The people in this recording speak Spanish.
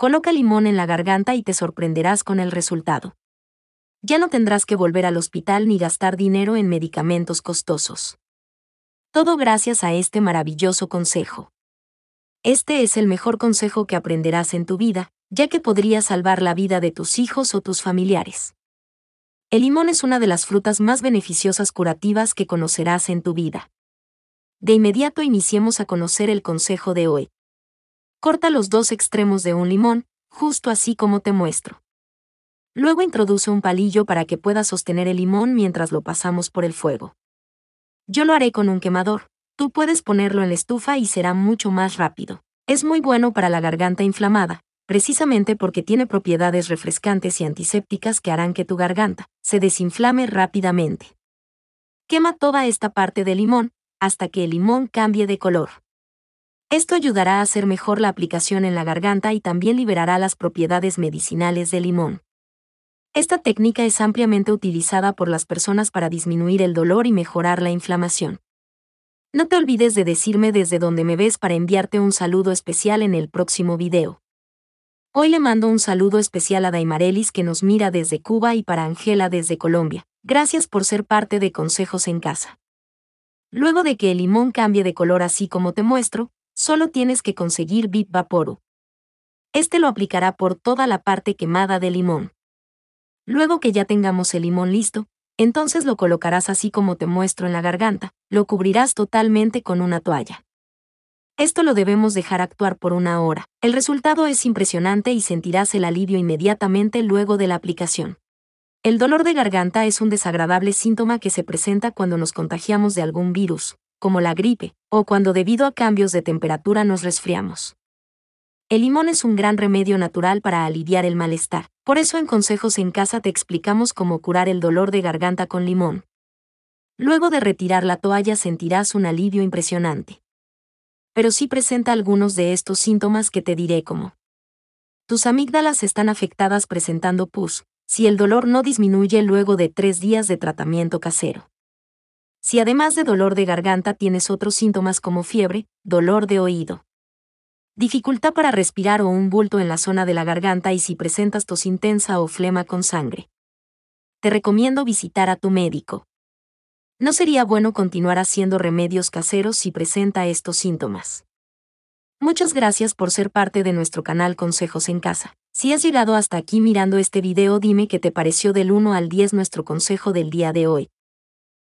Coloca limón en la garganta y te sorprenderás con el resultado. Ya no tendrás que volver al hospital ni gastar dinero en medicamentos costosos. Todo gracias a este maravilloso consejo. Este es el mejor consejo que aprenderás en tu vida, ya que podría salvar la vida de tus hijos o tus familiares. El limón es una de las frutas más beneficiosas curativas que conocerás en tu vida. De inmediato iniciemos a conocer el consejo de hoy. Corta los dos extremos de un limón, justo así como te muestro. Luego introduce un palillo para que pueda sostener el limón mientras lo pasamos por el fuego. Yo lo haré con un quemador. Tú puedes ponerlo en la estufa y será mucho más rápido. Es muy bueno para la garganta inflamada, precisamente porque tiene propiedades refrescantes y antisépticas que harán que tu garganta se desinflame rápidamente. Quema toda esta parte del limón hasta que el limón cambie de color. Esto ayudará a hacer mejor la aplicación en la garganta y también liberará las propiedades medicinales del limón. Esta técnica es ampliamente utilizada por las personas para disminuir el dolor y mejorar la inflamación. No te olvides de decirme desde dónde me ves para enviarte un saludo especial en el próximo video. Hoy le mando un saludo especial a Daimarelis que nos mira desde Cuba y para Angela desde Colombia. Gracias por ser parte de Consejos en Casa. Luego de que el limón cambie de color así como te muestro, solo tienes que conseguir Bit Vaporu. Este lo aplicará por toda la parte quemada del limón. Luego que ya tengamos el limón listo, entonces lo colocarás así como te muestro en la garganta, lo cubrirás totalmente con una toalla. Esto lo debemos dejar actuar por una hora. El resultado es impresionante y sentirás el alivio inmediatamente luego de la aplicación. El dolor de garganta es un desagradable síntoma que se presenta cuando nos contagiamos de algún virus, como la gripe, o cuando debido a cambios de temperatura nos resfriamos. El limón es un gran remedio natural para aliviar el malestar. Por eso en Consejos en Casa te explicamos cómo curar el dolor de garganta con limón. Luego de retirar la toalla sentirás un alivio impresionante. Pero sí presenta algunos de estos síntomas que te diré cómo. Tus amígdalas están afectadas presentando pus, si el dolor no disminuye luego de tres días de tratamiento casero si además de dolor de garganta tienes otros síntomas como fiebre, dolor de oído, dificultad para respirar o un bulto en la zona de la garganta y si presentas tos intensa o flema con sangre. Te recomiendo visitar a tu médico. No sería bueno continuar haciendo remedios caseros si presenta estos síntomas. Muchas gracias por ser parte de nuestro canal Consejos en Casa. Si has llegado hasta aquí mirando este video dime qué te pareció del 1 al 10 nuestro consejo del día de hoy.